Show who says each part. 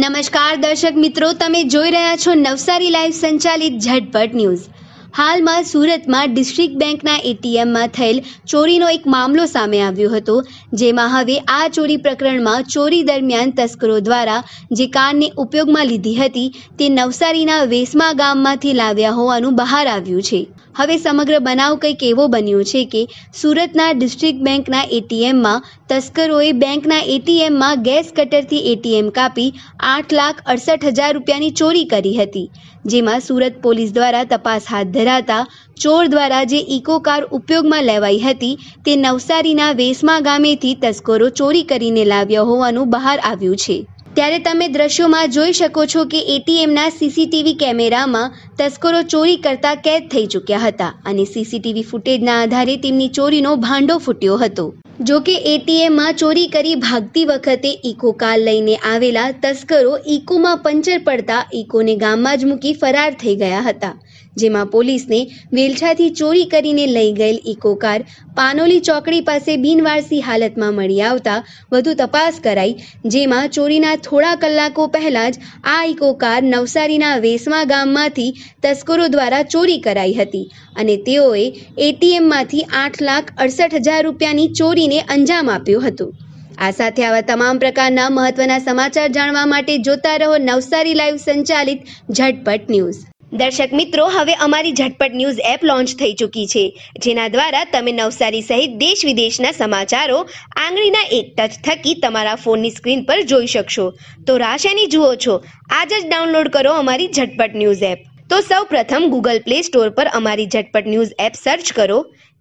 Speaker 1: નમસ્કાર દર્શક મિત્રો તમે જોઈ રહ્યા છો નવસારી લાઈવ સંચાલિત ઝટપટ ન્યૂઝ હાલમાં સુરતમાં ડિસ્ટ્રિક્ટ બેંકના એટીએમમાં થયેલ ચોરીનો એક મામલો સામે આવ્યો હતો જેમાં હવે આ ચોરી પ્રકરણમાં ચોરી દરમિયાન તસ્કરો દ્વારા જે કારને ઉપયોગમાં લીધી હતી તે નવસારીના વેસમા ગામમાંથી લાવ્યા હોવાનું બહાર આવ્યું છે હવે સમગ્ર બનાવ કંઈક એવો બન્યો છે કે સુરતના ડિસ્ટ્રિક્ટ બેંકના એટીએમમાં તસ્કરોએ બેંકના એટીએમમાં ગેસ કટરથી એટીએમ કાપી આઠ લાખ અડસઠ હજાર રૂપિયાની ચોરી કરી હતી જેમાં સુરત પોલીસ દ્વારા તપાસ હાથ ધરાતા ચોર દ્વારા જે ઇકો કાર ઉપયોગમાં લેવાઈ હતી તે નવસારીના વેસમા ગામેથી તસ્કરો ચોરી કરીને લાવ્યા હોવાનું બહાર આવ્યું છે ત્યારે તમે દ્રશ્યોમાં જોઈ શકો છો કે એટીએમના સીસીટીવી કેમેરામાં તસ્કરો ચોરી કરતા કેદ થઈ ચૂક્યા હતા અને સીસીટીવી ફૂટેજના આધારે તેમની ચોરીનો ભાંડો ફૂટ્યો હતો જો કે એટીએમમાં ચોરી કરી ભાગતી વખતે ઇકો કાર લઈને આવેલા તસ્કરો ઇકોમાં પંચર પડતા ઇકોને ગામમાં જ મૂકી ફરાર થઈ ગયા હતા જેમાં પોલીસને વેલછાથી ચોરી કરીને લઈ ગયેલ ઇકો કાર પાનોલી ચોકડી પાસે બિનવારસી હાલતમાં મળી આવતા વધુ તપાસ કરાઈ જેમાં ચોરીના થોડા કલાકો પહેલાં જ આ ઇકો કાર નવસારીના વેસવા ગામમાંથી તસ્કરો દ્વારા ચોરી કરાઈ હતી અને તેઓએ એટીએમમાંથી આઠ લાખ અડસઠ હજાર રૂપિયાની ચોરી કામગીરીને અંજામ આપ્યું હતું આ સાથે આવા તમામ પ્રકારના મહત્વના સમાચાર જાણવા માટે જોતા રહો નવસારી લાઈવ સંચાલિત ઝટપટ ન્યૂઝ દર્શક મિત્રો હવે અમારી ઝટપટ ન્યૂઝ એપ લોન્ચ થઈ ચૂકી છે જેના દ્વારા તમે નવસારી સહિત દેશ વિદેશના સમાચારો આંગળીના એક ટચ થકી તમારા ફોનની સ્ક્રીન પર જોઈ શકશો તો રાશેની જુઓ છો આજ જ ડાઉનલોડ કરો અમારી ઝટપટ ન્યૂઝ એપ તો સૌ પ્રથમ ગૂગલ પ્લે સ્ટોર પર અમારી ઝટપટ ન્યૂઝ એપ સર્ચ કરો